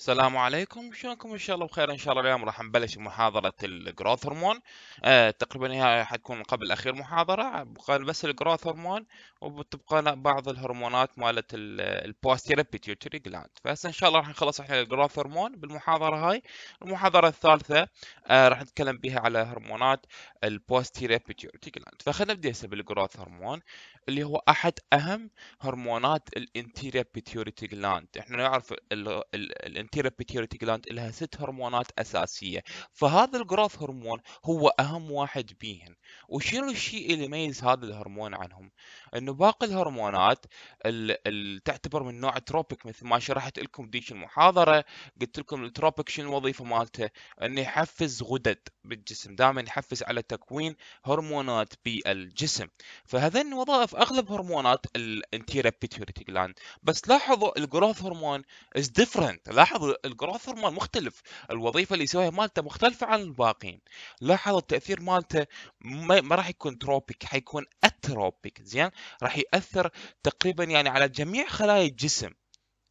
السلام عليكم شلونكم ان شاء الله بخير ان شاء الله اليوم راح نبلش محاضره الجروث هرمون آه تقريبا هي حتكون قبل اخير محاضره بس الجروث هرمون وبتبقى بعض الهرمونات مالت البوست ريبيتيوتري جلاند فهسه ان شاء الله راح نخلص احنا الجروث هرمون بالمحاضره هاي المحاضره الثالثه آه راح نتكلم بها على هرمونات البوست ريبيتيوتري جلاند فخلينا نبدا هسه بالجروث هرمون اللي هو احد اهم هرمونات الانتيريبيتيوتري جلاند احنا نعرف ال التيرابيتيوريتي جلاند لها ست هرمونات اساسيه فهذا الجروث هرمون هو اهم واحد بيهن وشنو الشيء اللي يميز هذا الهرمون عنهم انه باقي الهرمونات اللي تعتبر من نوع تروبيك مثل ما شرحت لكم ديش المحاضره قلت لكم التروبيك شنو الوظيفه مالته انه يحفز غدد بالجسم دائما يحفز على تكوين هرمونات بالجسم فهذين وظائف اغلب هرمونات الانتيرا بيتيوريتي جلاند بس لاحظوا الجروث هرمون از ديفرنت لاحظوا الجروث هرمون مختلف الوظيفه اللي يسويها مالته مختلفه عن الباقيين لاحظوا التاثير مالته ما راح يكون تروبيك حيكون اتروبيك زين راح ياثر تقريبا يعني على جميع خلايا الجسم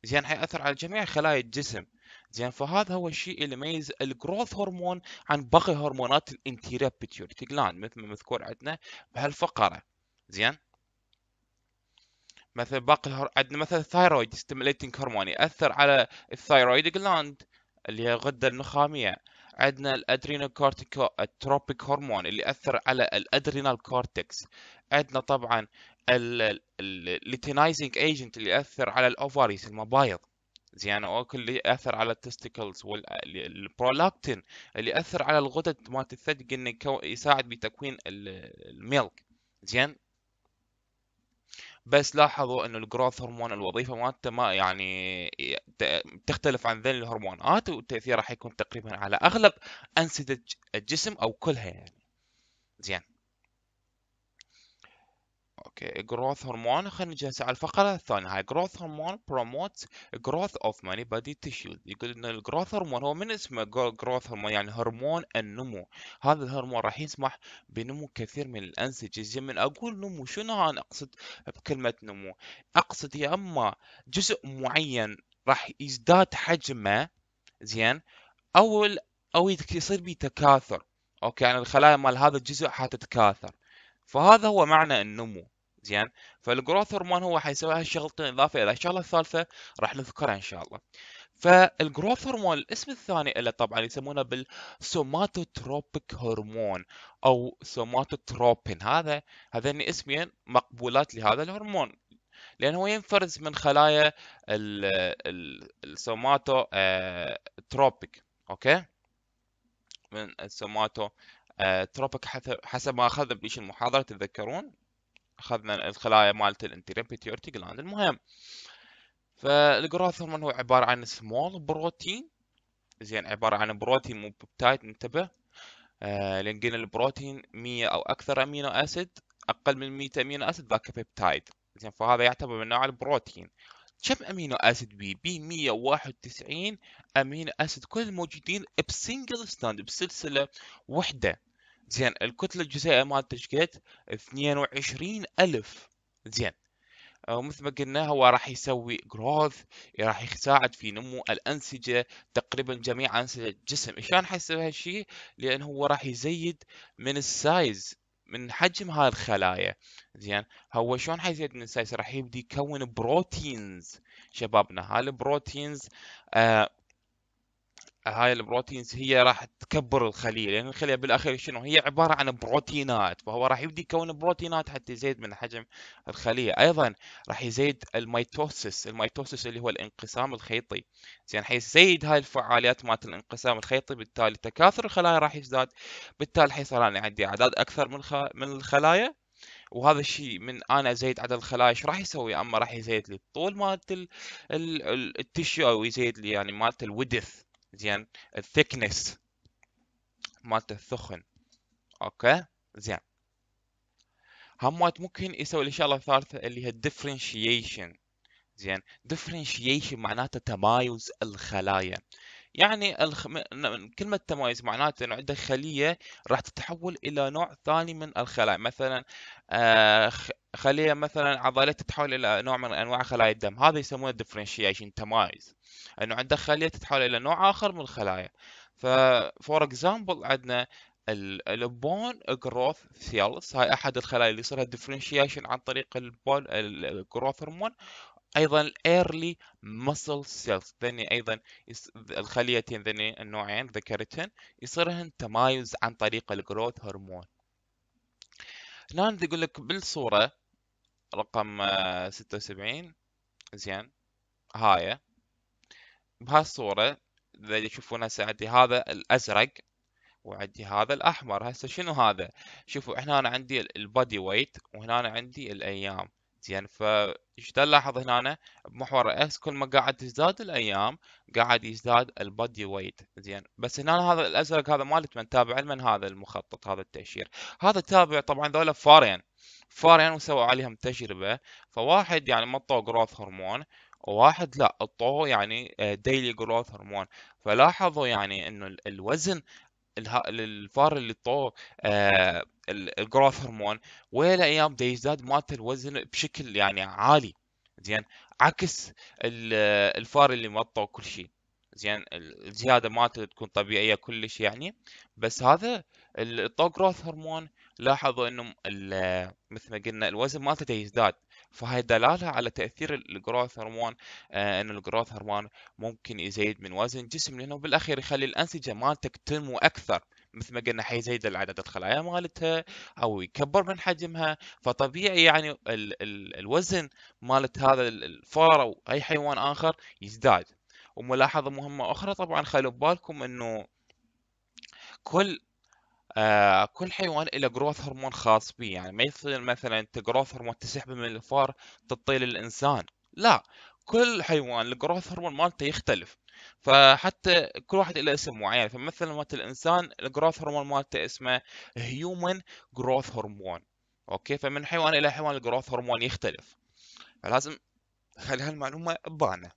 زين حيأثر على جميع خلايا الجسم زين فهذا هو الشيء اللي يميز الجروث هرمون عن باقي هرمونات الانتيريا بيتيوريتي جلاند مثل ما مذكور عندنا بهالفقره زين مثل باقي الهر... عندنا مثلا الثايرويد ستيميليتنج هرمون ياثر على الثايرويد جلاند اللي هي الغده النخاميه عندنا كورتيكو التروبيك هرمون اللي ياثر على الادرينال كورتكس عندنا طبعا الليتينايزنج ايجنت اللي ياثر على الاوفاريس المبايض زين اوكل اللي اثر على التستيكلز والبرولاكتين اللي اثر على الغدد مالت الثدي انه يساعد بتكوين الميلك زين بس لاحظوا انه الجروث هرمون الوظيفه مالته ما يعني تختلف عن ذي الهرمونات وتاثيره راح يكون تقريبا على اغلب انسجه الجسم او كلها يعني زين جروث هرمون خلينا نجلس على الفقرة الثانية هاي جروث هرمون بروموت جروث اوف ماني بادي تيشوز يقول ان الجروث هرمون هو من اسمه جروث هرمون يعني هرمون النمو هذا الهرمون راح يسمح بنمو كثير من الانسجة من اقول نمو شنو انا اقصد بكلمة نمو اقصد يا اما جزء معين راح يزداد حجمه زين او او يصير بيه تكاثر اوكي يعني الخلايا مال هذا الجزء حتتكاثر فهذا هو معنى النمو زين فالجروث هرمون هو حيسوي هالشغلتين اضافه الى الشغله الثالثه راح نذكرها ان شاء الله فالجروث هرمون الاسم الثاني له طبعا يسمونه بالسوماتوتروبيك هرمون او سوماتوتروبين هذا هذين اسمين مقبولات لهذا الهرمون لانه ينفرز من خلايا السوماتو آه، تروبيك اوكي من السوماتو آه، تروبيك حسب ما اخذ بليش المحاضره تتذكرون اخذنا الخلايا مالت الانتريبيتيورتي جلاند المهم فالجروث هرمون هو عبارة عن سمول بروتين زين عبارة عن بروتين مو بيبتايد انتبه لان قلنا البروتين 100 او اكثر امينو اسيد اقل من 100 امينو اسيد ذاك بيبتايد زين فهذا يعتبر من نوع البروتين كم امينو اسيد بي بي 191 امينو اسيد كل الموجودين بسنجل ستاند بسلسله وحده زين الكتله الجزيئيه مالت جيت 22000 زين آه، ومثل ما قلنا هو راح يسوي جروث راح يساعد في نمو الانسجه تقريبا جميع انسجه الجسم شلون حيسوي هالشيء لان هو راح يزيد من السايز من حجم هاي الخلايا زين هو شلون حيزيد من السايز راح يبدي يكون بروتينز شبابنا هالبروتينز آه هاي البروتينز هي راح تكبر الخليه لان يعني الخليه بالاخير شنو هي عباره عن بروتينات فهو راح يبدي يكون بروتينات حتى يزيد من حجم الخليه ايضا راح يزيد الميتوسس الميتوسس اللي هو الانقسام الخيطي زين حيزيد هاي الفعاليات مالت الانقسام الخيطي بالتالي تكاثر الخلايا راح يزداد بالتالي حيصير انا عندي اعداد اكثر من خ... من الخلايا وهذا الشيء من انا ازيد عدد الخلايا ايش راح يسوي؟ اما راح يزيد لي الطول مالت التشيو او يزيد لي يعني مالت الودث زين الثيكنس مالت الثخن اوكي زين همات ممكن يسوي الاشياء الثالثه اللي هي الديفرنشيشن زين ديفرنشيشن معناته تمايز الخلايا يعني الخ... كلمة تمايز معناته انه عندك خلية راح تتحول الى نوع ثاني من الخلايا مثلا آه خلية مثلا عضلات تتحول الى نوع من انواع خلايا الدم هذا يسمونه differentiation تمايز انه عندك خليه تتحول الى نوع اخر من الخلايا فور اكزامبل عندنا البون جروث سيلز هاي احد الخلايا اللي يصير ديفرنشيشن عن طريق البون الجروث هرمون ايضا الايرلي muscle cells ذني ايضا الخليتين ذني النوعين ذكرتهن يصيرهن تمايز عن طريق الجروث هرمون هنا يقول لك بالصورة رقم 76 زين هاي بهالصورة اذا تشوفون هسه عندي هذا الازرق وعندي هذا الاحمر هسه شنو هذا شوفوا هنا أنا عندي البادي ويت وهنا أنا عندي الايام زين فايش تلاحظ هنا بمحور الاكس كل ما قاعد تزداد الايام قاعد يزداد البادي ويت زين بس هنا هذا الازرق هذا مالت من تابع لمن هذا المخطط هذا التاشير هذا تابع طبعا ذولا فارين فارين وسووا عليهم تجربه فواحد يعني مطوا جروث هرمون واحد لا اعطوه يعني ديلي جروث هرمون فلاحظوا يعني انه الوزن الفار اللي اعطوه الجروث هرمون ولا ايام دا يزداد مالته الوزن بشكل يعني عالي زين عكس الفار اللي ما اعطوه كل شيء زين الزياده مالته تكون طبيعيه كلش يعني بس هذا الطو جروث هرمون لاحظوا انه مثل ما قلنا الوزن مالته يزداد فهاي دلالة على تأثير الجروث هرمون آه أن الجروث هرمون ممكن يزيد من وزن الجسم لأنه بالأخير يخلي الأنسجة مالتك تنمو أكثر مثل ما قلنا حيزيد عدد الخلايا مالتها او يكبر من حجمها فطبيعي يعني ال ال الوزن مالت هذا الفار او اي حيوان اخر يزداد وملاحظه مهمه اخرى طبعا خلوا ببالكم انه كل آه كل حيوان له جروث هرمون خاص به يعني ما يصير مثلا انت جروث هرمون تسحبه من الفار تطيل للانسان لا كل حيوان الجروث هرمون مالته يختلف فحتى كل واحد له اسم معين فمثلا مالت الانسان الجروث هرمون مالته اسمه هيومن جروث هرمون اوكي فمن حيوان الى حيوان الجروث هرمون يختلف فلازم خلي هالمعلومه ببالنا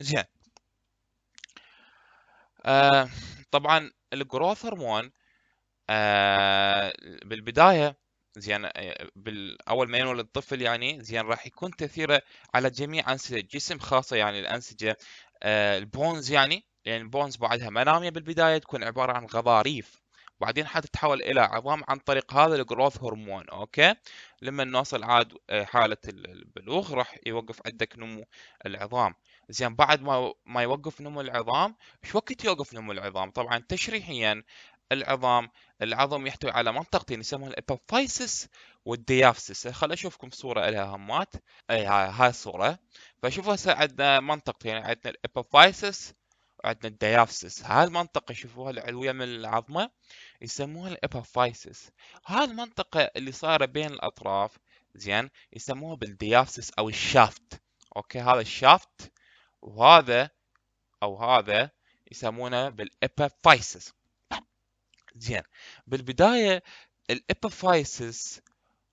زين آه طبعا الجروث هرمون آه، بالبدايه زين آه، اول ما ينولد الطفل يعني زين راح يكون تاثيره على جميع انسجه الجسم خاصه يعني الانسجه آه، البونز يعني لان يعني البونز بعدها مناميه بالبدايه تكون عباره عن غضاريف وبعدين حتتحول الى عظام عن طريق هذا الجروث هرمون اوكي لما نوصل عاد حاله البلوغ راح يوقف عندك نمو العظام زين بعد ما ما يوقف نمو العظام ايش وقت يوقف نمو العظام طبعا تشريحيا العظام العظم يحتوي على منطقتين يسمونها الابوفايسس والديافسس خل اشوفكم صوره لها همات هاي هاي الصوره فشوفوا هسه عندنا منطقتين يعني عندنا الابوفايسس وعندنا الديافسس هاي المنطقة شوفوها العلوية من العظمة يسموها الابوفايسس هاي المنطقة اللي صايرة بين الأطراف زين يسموها بالديافسس أو الشافت أوكي هذا الشافت وهذا أو هذا يسمونه بالابوفايسس زين بالبدايه الابوفايسس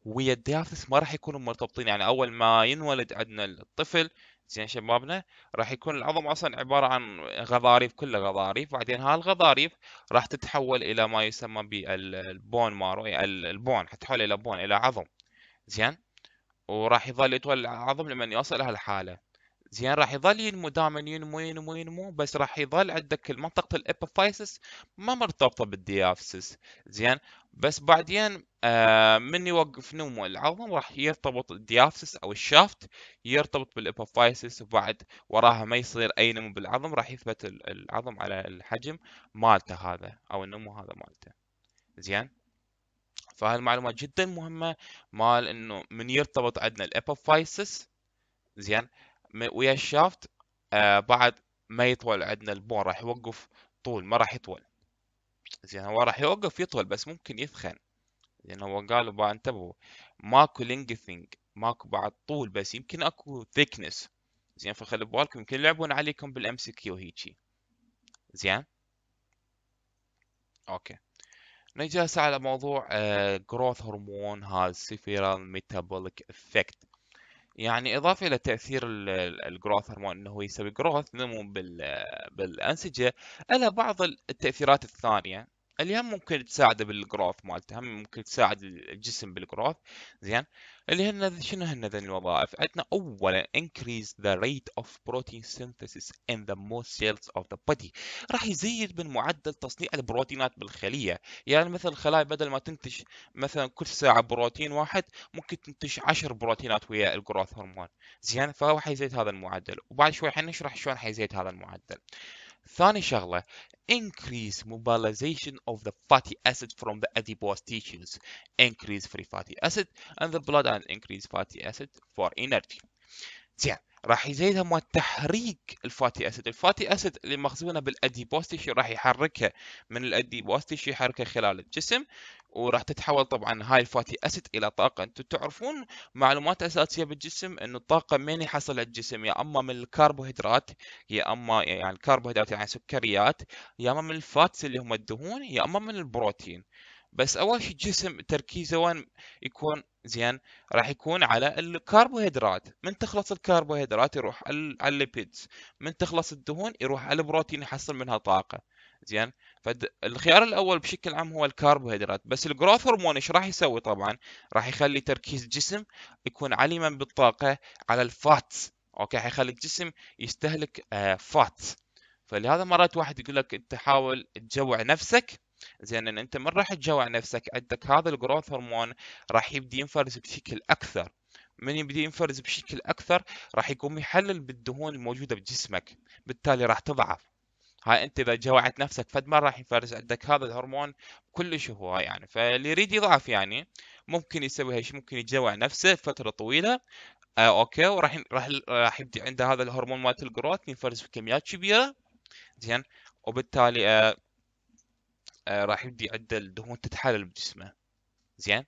ويا الديافيس ما راح يكونوا مرتبطين يعني اول ما ينولد عندنا الطفل زين شبابنا راح يكون العظم اصلا عباره عن غضاريف كلها غضاريف بعدين هالغضاريف راح تتحول الى ما يسمى بالبون مارو يعني البون حتتحول الى بون الى عظم زين وراح يظل يطول العظم لمن يوصل لهالحاله زين راح يظل ينمو دائما ينمو ينمو ينمو بس راح يظل عندك منطقه الابيفايسس ما مرتبطه بالديافسس زين بس بعدين آه من يوقف نمو العظم راح يرتبط الديافسس او الشافت يرتبط بالابيفايسس وبعد وراها ما يصير اي نمو بالعظم راح يثبت العظم على الحجم مالته هذا او النمو هذا مالته زين فهالمعلومات جدا مهمه مال انه من يرتبط عندنا الابيفايسس زين ويا الشافت آه بعد ما يطول عندنا البون راح يوقف طول ما راح يطول زين هو راح يوقف يطول بس ممكن يثخن زين هو قالوا بقى انتبهوا ماكو لينجثينج ماكو بعد طول بس يمكن اكو ثيكنس زين فخلوا بالكم يمكن يلعبون عليكم بالام سي كيو هيجي زين اوكي نجي هسه على موضوع جروث هرمون هاز سيفيرال ميتابوليك افكت يعني اضافه الى تاثير الجروث هرمون انه يسوي جروث نمو بالانسجه الى بعض التاثيرات الثانيه اليم ممكن تساعده بالجروث مالته هم ممكن تساعد الجسم بالجروث زين اللي هن شنو هن ذن الوظائف عندنا اولا increase the rate of protein synthesis in the most cells of the body راح يزيد من معدل تصنيع البروتينات بالخليه يعني مثلا الخلايا بدل ما تنتج مثلا كل ساعه بروتين واحد ممكن تنتج 10 بروتينات ويا الجروث هرمون زين فهو حيزيد هذا المعدل وبعد شوي حنشرح شلون حيزيد هذا المعدل ثاني شغله increase mobilization of the fatty acid from the adipose tissues, increase free fatty acid and the blood and increase fatty acid for energy. زين راح يزيد هم تحريك الفاتي اسيد الفاتي اسيد اللي مخزونه بالاديبوز راح يحركها من الاديبوز يحركها خلال الجسم وراح تتحول طبعا هاي الفاتي اسيد الى طاقه انتم تعرفون معلومات اساسيه بالجسم انه الطاقه من يحصل على الجسم يا اما من الكربوهيدرات يا اما يعني الكربوهيدرات يعني سكريات يا اما من الفاتس اللي هم الدهون يا اما من البروتين بس اول شيء الجسم تركيزه وين يكون زين راح يكون على الكربوهيدرات من تخلص الكربوهيدرات يروح على الليبيدز من تخلص الدهون يروح على البروتين يحصل منها طاقه زين فالخيار الاول بشكل عام هو الكربوهيدرات بس الجروث هرمون ايش راح يسوي طبعا راح يخلي تركيز الجسم يكون عليما بالطاقه على الفات اوكي حيخلي الجسم يستهلك فات آه، فلهذا مرات واحد يقول لك انت حاول تجوع نفسك زين ان انت من راح تجوع نفسك عندك هذا الجروث هرمون راح يبدي ينفرز بشكل اكثر من يبدي ينفرز بشكل اكثر راح يقوم يحلل بالدهون الموجوده بجسمك بالتالي راح تضعف هاي انت اذا جوعت نفسك فد مره راح يفرز عندك هذا الهرمون كلش هو يعني فاللي يريد يضعف يعني ممكن يسوي هالشيء ممكن يتجوع نفسه فتره طويله آه اوكي وراح راح راح يبدي عنده هذا الهرمون مالت الجروث ينفرز بكميات كبيره زين وبالتالي آه آه راح يبدي عنده الدهون تتحلل بجسمه زين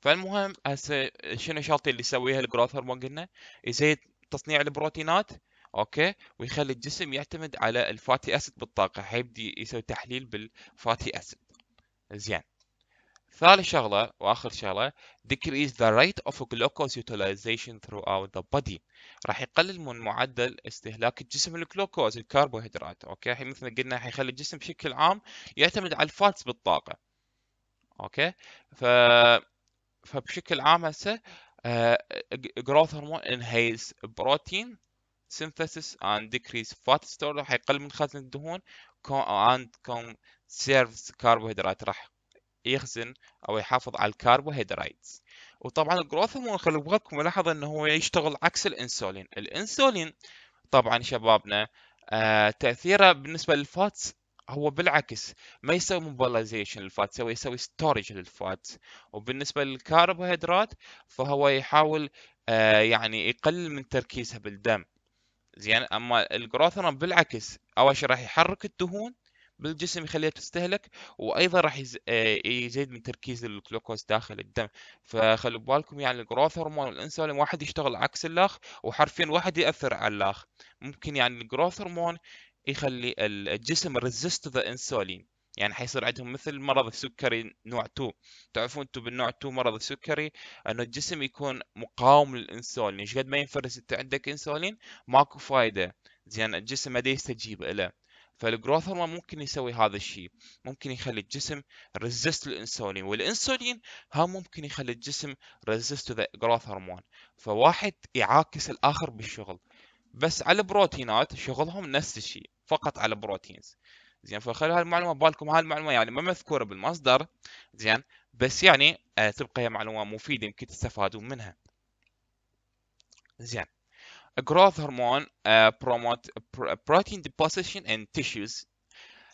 فالمهم هسه شنو شرطي اللي يسويها الجروث هرمون قلنا يزيد تصنيع البروتينات اوكي ويخلي الجسم يعتمد على الفاتي اسيد بالطاقه حيبدي يسوي تحليل بالفاتي اسيد زين ثالث شغله واخر شغله decrease the rate of glucose utilization throughout the body راح يقلل من معدل استهلاك الجسم للجلوكوز الكربوهيدرات اوكي مثل ما قلنا حيخلي الجسم بشكل عام يعتمد على الفاتس بالطاقه اوكي ف فبشكل عام هسه جروث هرمون انهيز بروتين synthesis and decrease fat store راح يقل من خزن الدهون and conserves carbohydrates راح يخزن او يحافظ على الكربوهيدرات وطبعا الجروث هرمون خلي بالكم ملاحظه انه هو يشتغل عكس الانسولين الانسولين طبعا شبابنا آه تاثيره بالنسبه للفات هو بالعكس ما يسوي موبلايزيشن للفات هو يسوي ستورج للفات وبالنسبه للكربوهيدرات فهو يحاول آه يعني يقلل من تركيزها بالدم زين اما الجروث هرمون بالعكس اول شيء راح يحرك الدهون بالجسم يخليها تستهلك وايضا راح يز... آه، يزيد من تركيز الجلوكوز داخل الدم فخلوا بالكم يعني الجروث هرمون والانسولين واحد يشتغل عكس الاخ وحرفيا واحد ياثر على الاخ ممكن يعني الجروث هرمون يخلي الجسم ريزيست ذا انسولين يعني حيصير عندهم مثل مرض السكري نوع 2 تعرفون انتم بالنوع 2 مرض السكري انه الجسم يكون مقاوم للانسولين ايش قد ما ينفرز انت عندك انسولين ماكو فايده زين الجسم ما يستجيب له فالجروث هرمون ممكن يسوي هذا الشيء ممكن يخلي الجسم ريزيست للانسولين والانسولين ها ممكن يخلي الجسم ريزيست ذا جروث هرمون فواحد يعاكس الاخر بالشغل بس على البروتينات شغلهم نفس الشيء فقط على البروتينز زين فخلوا هالمعلومه ببالكم هالمعلومه يعني ما مذكوره بالمصدر زين بس يعني آه تبقى هي معلومه مفيده يمكن تستفادون منها زين growth hormone uh, promote protein deposition in tissues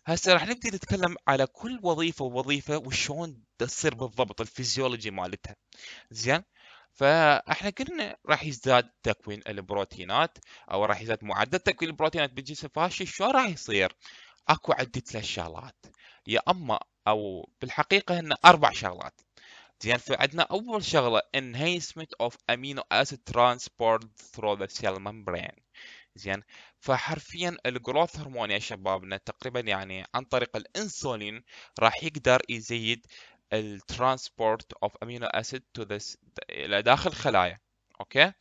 هسه راح نبدا نتكلم على كل وظيفه ووظيفه وشلون تصير بالضبط الفيزيولوجي مالتها زين فاحنا قلنا راح يزداد تكوين البروتينات او راح يزداد معدل تكوين البروتينات بالجسم فهالشيء شلون راح يصير اكو عدة ثلاث شغلات يا اما او بالحقيقة هن اربع شغلات زين فعندنا اول شغلة enhancement of amino acid transport through the cell membrane زين فحرفيا الجروث هرمون يا شبابنا تقريبا يعني عن طريق الانسولين راح يقدر يزيد الترانسبورت اوف امينو اسيد تو ذس الى داخل الخلايا اوكي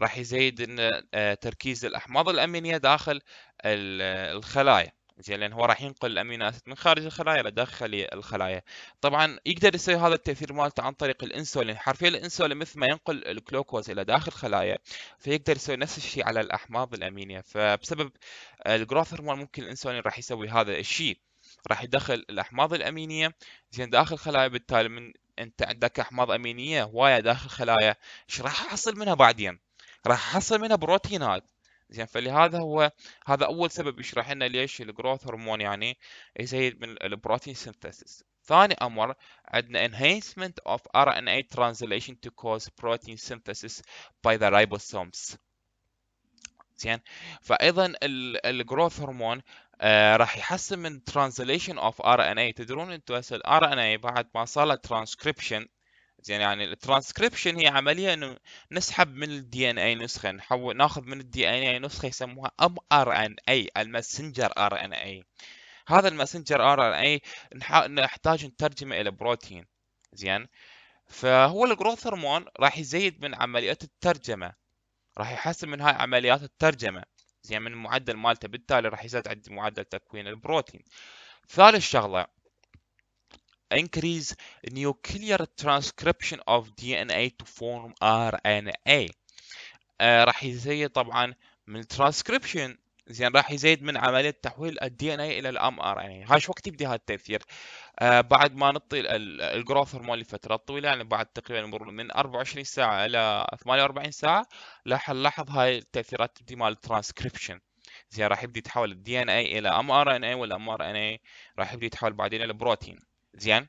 راح يزيد آه، تركيز الاحماض الامينيه داخل آه، الخلايا زين لان هو راح ينقل الامينو اسيد من خارج الخلايا لداخل الخلايا طبعا يقدر يسوي هذا التاثير مالته عن طريق الانسولين حرفيا الانسولين مثل ما ينقل الجلوكوز الى داخل الخلايا فيقدر يسوي نفس الشيء على الاحماض الامينيه فبسبب الجروث هرمون ممكن الانسولين راح يسوي هذا الشيء راح يدخل الاحماض الامينيه زين داخل الخلايا بالتالي من انت عندك احماض امينيه هوايه داخل الخلايا ايش راح احصل منها بعدين راح احصل منها بروتينات زين فلهذا هو هذا اول سبب يشرح لنا ليش الجروث هرمون يعني يزيد من البروتين سينثيسيس ثاني امر عندنا enhancement of RNA translation to cause protein synthesis by the ribosomes زين فايضا الجروث هرمون آه راح يحسن من translation of RNA تدرون انتم هسه ال RNA بعد ما صار له transcription زين يعني الترانسكريبشن هي عمليه انه نسحب من الدي ان اي نسخه نحول ناخذ من الدي ان اي نسخه يسموها ام ار ان اي المسنجر ار ان اي هذا المسنجر ار ان اي نحتاج نترجمه الى بروتين زين فهو الجروث هرمون راح يزيد من عمليات الترجمه راح يحسن من هاي عمليات الترجمه زين من المعدل مالته بالتالي راح يزيد عند معدل تكوين البروتين ثالث شغله increase nuclear transcription of DNA to form RNA آه، راح يزيد طبعا من transcription زين راح يزيد من عمليه تحويل ال DNA الى الام mRNA ان وقت يبدي هذا التاثير آه بعد ما نطي الجروث هرمون لفتره طويله يعني بعد تقريبا مرور من 24 ساعه الى 48 ساعه راح نلاحظ هاي التاثيرات تبدي مال الترانسكريبشن زين راح يبدي يتحول ال DNA الى mRNA وال mRNA راح يبدي يتحول بعدين الى بروتين زين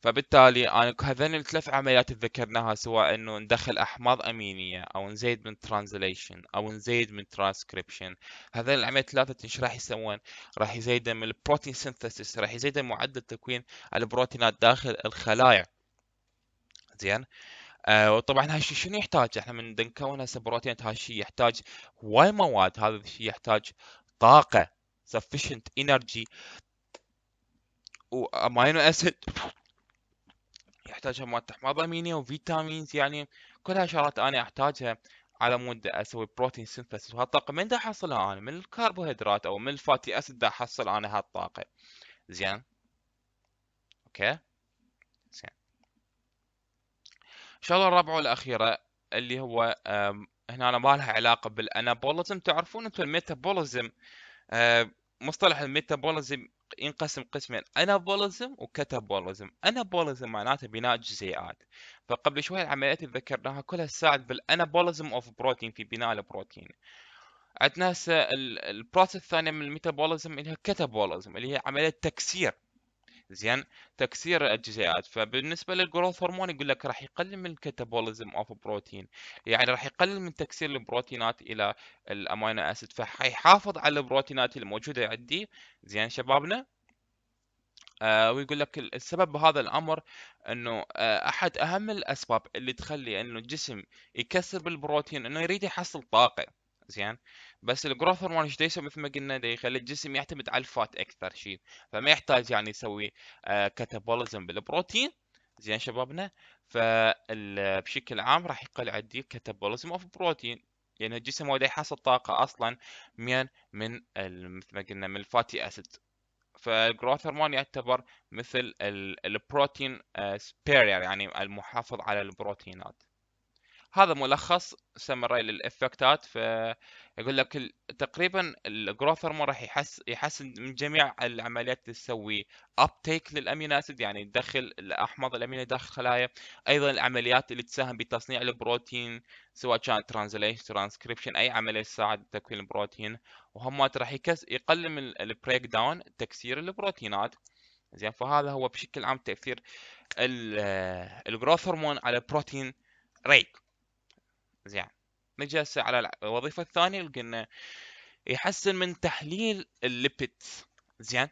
فبالتالي انا هذين الثلاث عمليات اللي ذكرناها سواء انه ندخل احماض امينيه او نزيد من ترانزليشن او نزيد من ترانسكريبشن هذين العمليات الثلاثه ايش راح يسوون؟ راح يزيدن من البروتين سينثيسيس راح يزيدن معدل تكوين البروتينات داخل الخلايا زين آه وطبعا هالشيء شنو يحتاج؟ احنا من نكون هسه بروتينات هالشيء يحتاج هواي مواد هذا الشيء يحتاج طاقه sufficient energy وامينو اسيد يحتاجها مواد تحماض امينيا وفيتامينز يعني كلها شغلات انا احتاجها على مود اسوي بروتين سينثيسيس وهالطاقه من دا احصلها انا من الكربوهيدرات او من الفاتي اسيد دا احصل انا هالطاقه زين اوكي زين الشغله الرابعه والاخيره اللي هو هنا أنا ما لها علاقه بالانابوليزم تعرفون انتم الميتابوليزم آه، مصطلح الميتابوليزم ينقسم قسمين انابوليزم وكاتابوليزم انابوليزم معناته بناء جزيئات فقبل شوي العمليات اللي ذكرناها كلها تساعد بالانابوليزم اوف بروتين في بناء البروتين عندنا هسه البروسيس الثانيه من الميتابوليزم اللي هي كاتابوليزم اللي هي عمليه تكسير زين تكسير الجزيئات فبالنسبه للجروث هرمون يقول لك راح يقلل من الكاتابوليزم اوف بروتين يعني راح يقلل من تكسير البروتينات الى الامينو اسيد فحيحافظ على البروتينات الموجوده عندي زين شبابنا آه ويقول لك السبب بهذا الامر انه آه احد اهم الاسباب اللي تخلي انه الجسم يكسر بالبروتين انه يريد يحصل طاقه زين بس الجروث يسوي مثل ما قلنا ده يخلي الجسم يعتمد على الفات اكثر شيء فما يحتاج يعني يسوي كاتابوليزم آه، بالبروتين زين شبابنا فبشكل عام راح يقل عندي كاتابوليزم اوف بروتين لان يعني الجسم هو يحصل طاقه اصلا من من مثل ما قلنا من الفاتي اسيد فالجروث هرمون يعتبر مثل البروتين سبير آه، يعني المحافظ على البروتينات هذا ملخص سمراي للافكتات فيقول لك تقريبا الجروث هرمون راح يحس يحسن من جميع العمليات اللي تسوي ابتيك للامينو اسيد يعني يدخل الاحماض الامينه داخل الخلايا ايضا العمليات اللي تساهم بتصنيع البروتين سواء كان ترانزليشن ترانسكريبشن اي عمليه تساعد تكوين البروتين وهم راح يقلل من البريك داون تكسير البروتينات زين فهذا هو بشكل عام تاثير الجروث هرمون على البروتين ريك زين نجي هسه على الوظيفه الثانيه قلنا يحسن من تحليل الليبت زين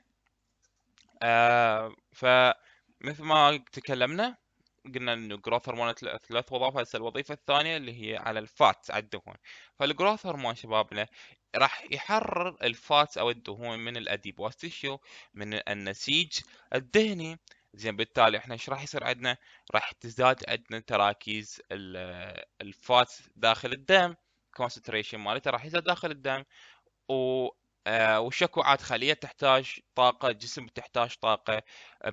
آه فمثل ما تكلمنا قلنا انه جروث هرمون ثلاث وظائف هسه الوظيفه الثانيه اللي هي على الفات على الدهون فالجروث هرمون شبابنا راح يحرر الفات او الدهون من الاديبوستيشيو من النسيج الدهني زين بالتالي احنا ايش راح يصير عندنا؟ راح تزداد عندنا تراكيز الفات داخل الدم كونسنتريشن مالته راح يزداد داخل الدم و آه والشكو عاد خليه تحتاج طاقه جسم تحتاج طاقه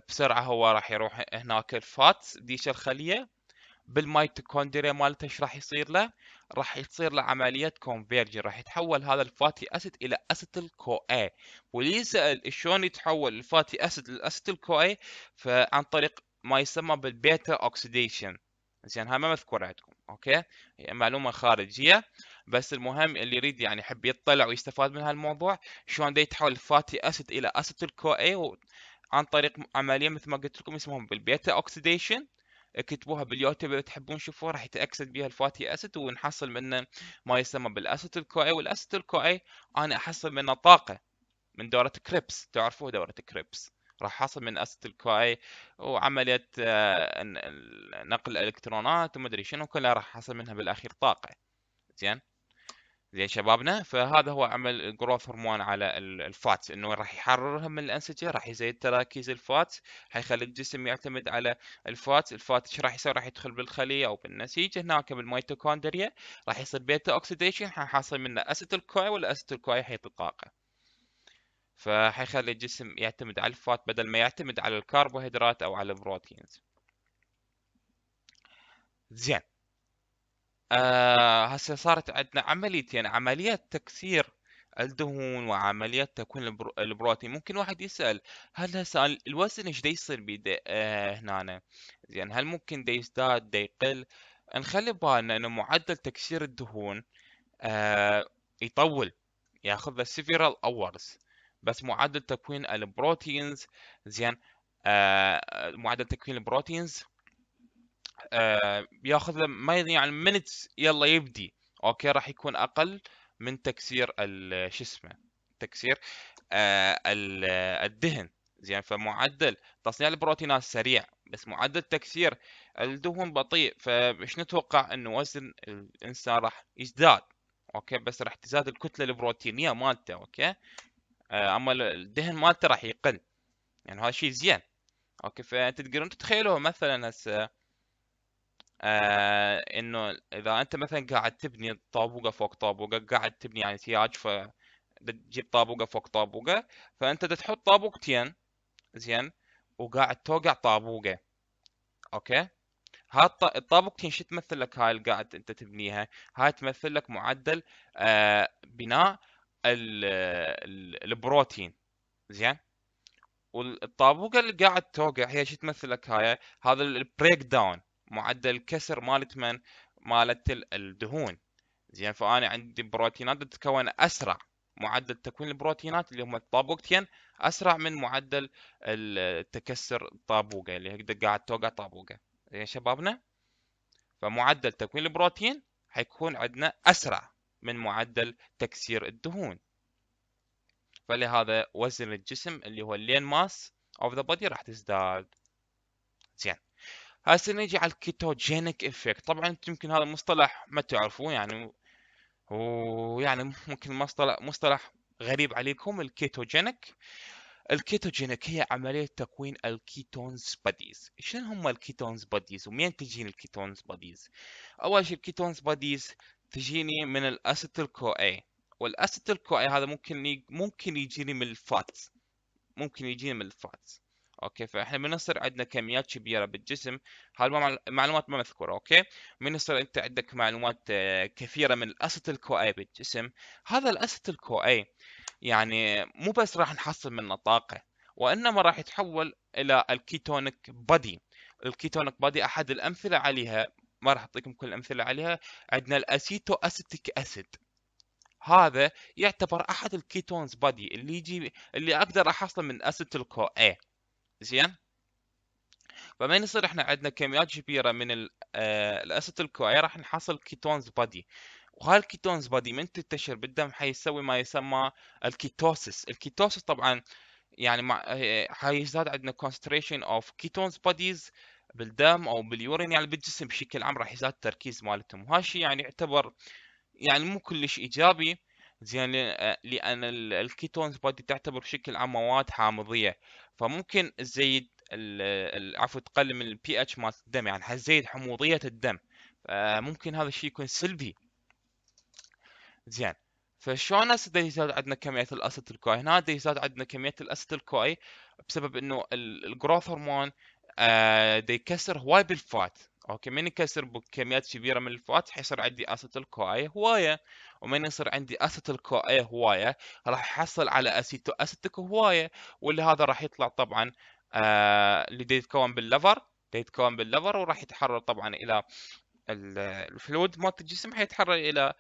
بسرعه هو راح يروح هناك الفات ديش الخليه بالميتوكوندريا مالته ايش راح يصير له؟ راح يصير له عمليه كونفيرجن راح يتحول هذا الفاتي اسيد الى اسيتيل كو اي واللي يسال شلون يتحول الفاتي اسيد للاسيتيل كو اي فعن طريق ما يسمى بالبيتا اوكسيديشن زين هاي ما مذكوره عندكم اوكي هي معلومه خارجيه بس المهم اللي يريد يعني يحب يطلع ويستفاد من هالموضوع شلون يتحول الفاتي اسيد الى اسيتيل كو اي عن طريق عمليه مثل ما قلت لكم اسمهم بالبيتا اوكسيديشن اكتبوها باليوتيوب تحبون شوفوها راح يتاكسد بها الفاتي اسيد ونحصل منه ما يسمى بالاسيتيل كوي والاسيتيل اي انا احصل منه طاقه من دوره كريبس تعرفوها دوره كريبس راح حصل من اسيتيل اي وعمليه آه، نقل الالكترونات ومدري شنو كلها راح حصل منها بالاخير طاقه زين شبابنا فهذا هو عمل جروث هرمون على الفات انه راح يحررها من الانسجه راح يزيد تراكيز الفات حيخلي الجسم يعتمد على الفات الفات ايش راح يسوي راح يدخل بالخليه او بالنسيج هناك بالميتوكوندريا راح يصير بيتا اوكسيديشن حيحصل منه اسيتيل كوي والاسيتيل كوي الطاقه فحيخلي الجسم يعتمد على الفات بدل ما يعتمد على الكربوهيدرات او على البروتينز زين آه هسه صارت عندنا عمليتين عمليات تكسير الدهون وعمليات تكوين البروتين ممكن واحد يسأل هل هسه الوزن ايش دا يصير بيده آه هنا زين هل ممكن دي يزداد دي يقل نخلي بالنا انه معدل تكسير الدهون آه يطول ياخذ several hours بس معدل تكوين البروتينز زين آه معدل تكوين البروتينز بياخذ آه، له ما يعني منتس يلا يبدي اوكي راح يكون اقل من تكسير شو اسمه تكسير آه، الدهن زين فمعدل تصنيع البروتينات سريع بس معدل تكسير الدهون بطيء فايش نتوقع انه وزن الانسان راح يزداد اوكي بس راح تزداد الكتله البروتينيه مالته اوكي آه، اما الدهن مالته راح يقل يعني هذا شيء زين اوكي فانت تقدرون تتخيلوا مثلا هسه آه انه اذا انت مثلا قاعد تبني طابوقه فوق طابوقه قاعد تبني يعني سياج ف تجيب طابوقه فوق طابوقه فانت تحط طابوقتين زين وقاعد توقع طابوقه اوكي ها الطابوقتين شو تمثل لك هاي اللي قاعد انت تبنيها هاي تمثل لك معدل آه بناء البروتين زين والطابوقه اللي قاعد توقع هي شو تمثل لك هاي هذا البريك داون معدل الكسر مالت من مالت الدهون زين فانا عندي بروتينات تتكون اسرع معدل تكوين البروتينات اللي هم الطابوقتين اسرع من معدل التكسر الطابوقه اللي هي قاعد توقع طابوقه زين شبابنا فمعدل تكوين البروتين حيكون عندنا اسرع من معدل تكسير الدهون فلهذا وزن الجسم اللي هو اللين ماس اوف ذا بودي راح تزداد زين هسه نجي على الكيتوجينيك افكت طبعا انتم يمكن هذا المصطلح ما تعرفوه يعني ويعني ممكن مصطلح مصطلح غريب عليكم الكيتوجينيك الكيتوجينيك هي عملية تكوين الكيتونز باديز شنو هم الكيتونز باديز ومين تجين الكيتونز باديز أول شيء الكيتونز باديز تجيني من الأسيتيل كو اي والأسيتيل كو اي هذا ممكن ممكن يجيني من الفاتس ممكن يجيني من الفاتس اوكي فاحنا من يصير عندنا كميات كبيره بالجسم المعلومات ما مذكوره اوكي من يصير انت عندك معلومات آه، كثيره من الاسيتيل كو اي بالجسم هذا الاسيتيل كو اي يعني مو بس راح نحصل منه طاقه وانما راح يتحول الى الكيتونيك بادي الكيتونيك بادي احد الامثله عليها ما راح اعطيكم كل الامثله عليها عندنا الاسيتو اسيتيك اسيد هذا يعتبر احد الكيتونز بادي اللي يجي اللي اقدر احصله من اسيتيل كو اي زين فما يصير احنا عندنا كميات كبيره من آه، الاسيت الكواي راح نحصل كيتونز بادي وهاي الكيتونز بادي من تنتشر بالدم حيسوي ما يسمى الكيتوسيس الكيتوسيس طبعا يعني مع آه، حيزداد عندنا concentration اوف كيتونز باديز بالدم او باليورين يعني بالجسم بشكل عام راح يزداد التركيز مالتهم وهالشيء يعني يعتبر يعني مو كلش ايجابي زين لان الكيتونز بادي تعتبر بشكل عام مواد حامضيه فممكن تزيد عفوا تقلل من البي اتش مال الدم يعني حتزيد حموضيه الدم ممكن هذا الشيء يكون سلبي زين فشلون هسه يزداد عندنا كميه الاسيت الكوي هنا يزداد عندنا كميه الاسيت الكوي بسبب انه الجروث هرمون دا يكسر هواي بالفات اوكي من يكسر بكميات كبيره من الفوات حيصير عندي اسيتيل اي هوايه ومن يصير عندي اسيتيل اي هوايه راح احصل على اسيتو اسيتيك هوايه واللي هذا راح يطلع طبعا آه اللي يتكون بالليفر يتكون بالليفر وراح يتحرر طبعا الى الفلويد مالت الجسم حيتحرر الى